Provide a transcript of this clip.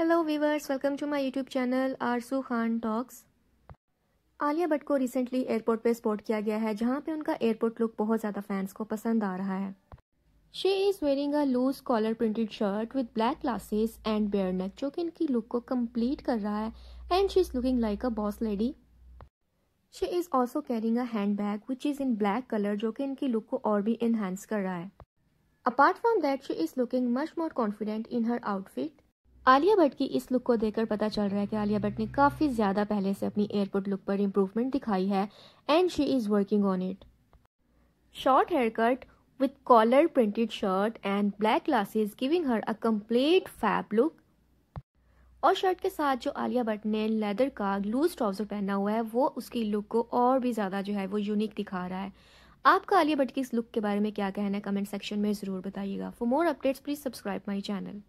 hello viewers welcome to my YouTube channel Arsu Khan talks Alia Bhatt को recently airport पे spot किया गया है जहां पे उनका एयरपोर्ट लुक बहुत ज़्यादा फैंस को पसंद आ रहा है she is wearing a loose collar printed shirt with black glasses and bare neck जो कि इनकी लुक को कम्प्लीट कर रहा है and she is looking like a boss lady she is also carrying a hand bag which is in black colour जो कि इनकी लुक को और भी इनहेंस कर रहा है apart from that she is looking much more confident in her outfit Alia Bhatt की इस लुक को देखकर पता चल रहा है कि आलिया भट्ट ने काफ़ी ज़्यादा पहले से अपनी एयरपोर्ट लुक पर इम्प्रूवमेंट दिखाई है and she is working on it short hair cut with collar printed shirt and black glasses giving her a complete fab look और शर्ट के साथ जो आलिया भट्ट ने लेदर का लूज ट्राउजर पहना हुआ है वो उसकी लुक को और भी ज़्यादा जो है वो यूनिक दिखा रहा है आपका आलिया भट्ट की इस लुक के बारे में क्या कहना है कमेंट सेक्शन में ज़रूर बताइएगा for more updates please subscribe my channel